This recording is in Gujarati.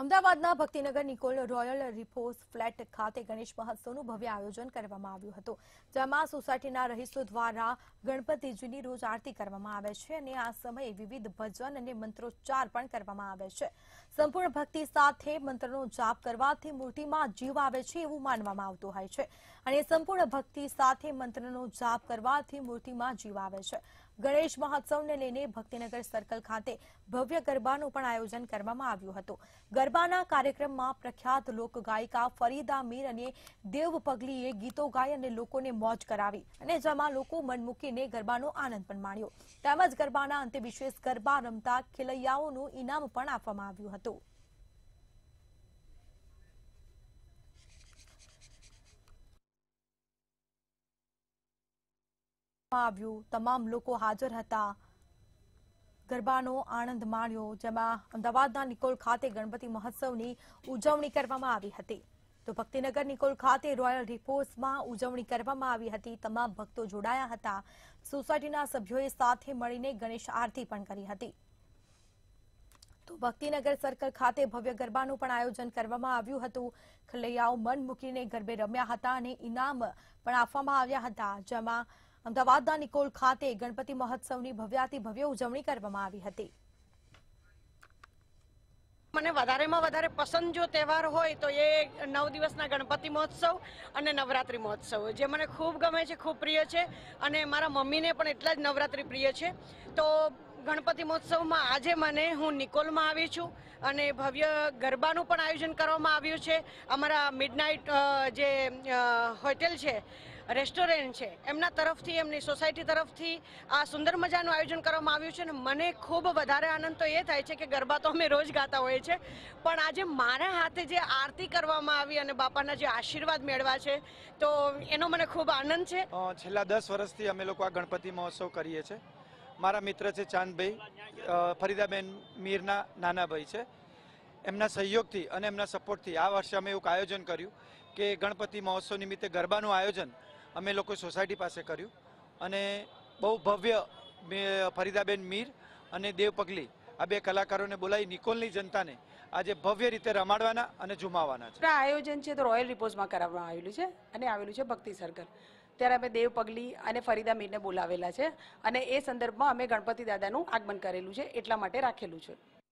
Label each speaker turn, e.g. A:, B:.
A: અમદાવાદના ભક્તિનગર નિકોલ રોયલ રિફોર્સ ફ્લેટ ખાતે ગણેશ મહોત્સવનું ભવ્ય આયોજન કરવામાં આવ્યું હતું જેમાં સોસાયટીના રહીશો દ્વારા ગણપતિજીની રોજ આરતી કરવામાં આવે છે અને આ સમયે વિવિધ ભજન અને મંત્રોચ્ચાર પણ કરવામાં આવે છે સંપૂર્ણ ભક્તિ સાથે મંત્રનો જાપ કરવાથી મૂર્તિમાં જીવ આવે છે એવું માનવામાં આવતું હોય છે અને સંપૂર્ણ ભક્તિ સાથે મંત્રનો જાપ કરવાથી મૂર્તિમાં જીવ આવે છે ગણેશ મહોત્સવને લઈને ભક્તિનગર સર્કલ ખાતે ભવ્ય ગરબાનું પણ આયોજન કરવામાં આવ્યું હતું ગરબાના કાર્યક્રમમાં પ્રખ્યાત લોકગાયિકા ફરીદા મીર અને દેવ પગલીએ ગીતો ગાય અને લોકોને મોજ કરાવી અને જેમાં લોકો મન મૂકીને ગરબાનો આનંદ પણ માણ્યો તેમજ ગરબાના અંતે વિશેષ ગરબા રમતા ખેલૈયાઓનું ઇનામ પણ આપવામાં આવ્યું હતું કરવામાં આવ્યું તમામ લોકો હાજર હતા ગરબાનો આનંદ માણ્યો જેમાં અમદાવાદના નિકોલ ખાતે ગણપતિ મહોત્સવની ઉજવણી કરવામાં આવી હતી તો ભક્તિનગર નિકોલ ખાતે રોયલ રિફોર્સમાં ઉજવણી કરવામાં આવી હતી તમામ ભક્તો જોડાયા હતા સોસાયટીના સભ્યોએ સાથે મળીને ગણેશ આરતી પણ કરી હતી તો ભક્તિનગર સર્કલ ખાતે ભવ્ય ગરબાનું પણ આયોજન કરવામાં આવ્યું હતું ખલૈયાઓ મન મૂકીને ગરબે રમ્યા હતા અને ઇનામ પણ આપવામાં આવ્યા હતા જેમાં અમદાવાદના નિકોલ ખાતે ગણપતિ મહોત્સવની ભવ્યાથી ભવ્ય ઉજવણી કરવામાં આવી હતી
B: મને વધારેમાં વધારે પસંદ જો તહેવાર હોય તો એ નવ દિવસના ગણપતિ મહોત્સવ અને નવરાત્રિ મહોત્સવ જે મને ખૂબ ગમે છે ખૂબ પ્રિય છે અને મારા મમ્મીને પણ એટલા જ નવરાત્રિ પ્રિય છે તો ગણપતિ મહોત્સવમાં આજે મને હું નિકોલમાં આવી છું અને ભવ્ય ગરબાનું પણ આયોજન કરવામાં આવ્યું છે અમારા મિડનાઇટ જે હોટેલ છે રેસ્ટોરન્ટ છે એમના તરફથી એમની સોસાયટી તરફથી આ સુંદર મજાનું આયોજન કરવામાં આવ્યું છે અને મને ખૂબ વધારે આનંદ તો એ થાય છે કે ગરબા તો અમે રોજ ગાતા હોઈએ છીએ પણ આજે મારા હાથે જે આરતી કરવામાં આવી અને બાપાના જે આશીર્વાદ મેળવા છે તો એનો મને ખૂબ આનંદ છે
C: છેલ્લા દસ વર્ષથી અમે લોકો આ ગણપતિ મહોત્સવ કરીએ છીએ મારા મિત્ર છે ચાંદભાઈ ફરીદાબેન મીરના નાનાભાઈ છે એમના સહયોગથી અને એમના સપોર્ટથી આ વર્ષે અમે એવું આયોજન કર્યું કે ગણપતિ મહોત્સવ નિમિત્તે ગરબાનું આયોજન અમે લોકો સોસાયટી પાસે કર્યું અને બહુ ભવ્ય ફરીદાબેન મીર અને દેવ પગલી આ બે કલાકારોને બોલાવી નિકોલની જનતાને આજે ભવ્ય રીતે રમાડવાના અને જુમાવવાના
B: છે આયોજન છે તો રોયલ રિપોઝમાં કરાવવામાં આવેલું છે અને આવેલું છે ભક્તિ સર્કલ ત્યારે અમે દેવ પગલી અને ફરીદા મીરને બોલાવેલા છે અને એ સંદર્ભમાં અમે ગણપતિ દાદાનું આગમન કરેલું છે એટલા માટે રાખેલું છે